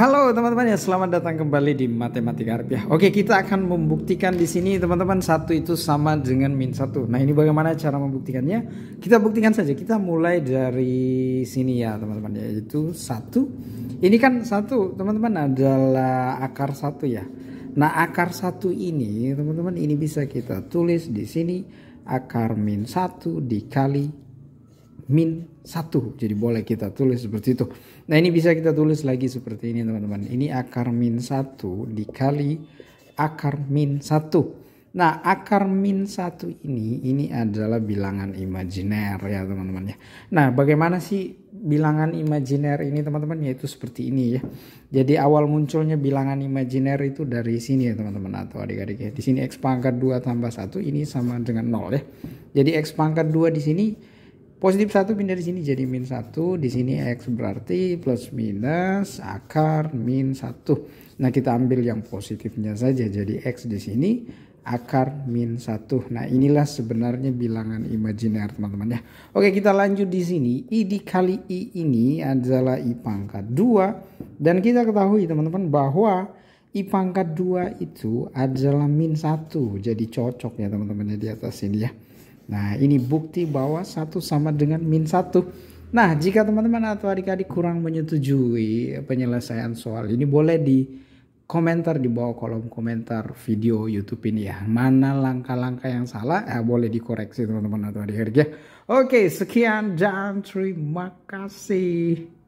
Halo teman-teman ya, selamat datang kembali di Matematika Rupiah. Oke, kita akan membuktikan di sini teman-teman satu itu sama dengan min satu. Nah ini bagaimana cara membuktikannya? Kita buktikan saja. Kita mulai dari sini ya teman-teman ya, yaitu satu. Ini kan satu teman-teman adalah akar satu ya. Nah akar satu ini teman-teman ini bisa kita tulis di sini akar min satu dikali min 1 jadi boleh kita tulis seperti itu nah ini bisa kita tulis lagi seperti ini teman-teman ini akar min 1 dikali akar min 1 nah akar min 1 ini ini adalah bilangan imajiner ya teman-teman ya nah bagaimana sih bilangan imajiner ini teman-teman yaitu seperti ini ya jadi awal munculnya bilangan imajiner itu dari sini ya teman-teman atau adik-adik ya di sini x pangkat 2 tambah 1 ini sama dengan 0 ya jadi x pangkat 2 di sini Positif satu pindah di sini jadi min satu Di sini X berarti plus minus akar min satu. Nah kita ambil yang positifnya saja. Jadi X di sini akar min satu. Nah inilah sebenarnya bilangan imajiner teman-teman ya. Oke kita lanjut di sini. I dikali I ini adalah I pangkat dua Dan kita ketahui teman-teman bahwa I pangkat 2 itu adalah min satu Jadi cocok ya teman-teman ya, di atas ini ya. Nah ini bukti bahwa satu sama dengan min satu. Nah jika teman-teman atau adik-adik kurang menyetujui penyelesaian soal ini boleh di komentar di bawah kolom komentar video YouTube ini ya. Mana langkah-langkah yang salah ya boleh dikoreksi teman-teman atau adik-adik ya. Oke sekian dan terima kasih.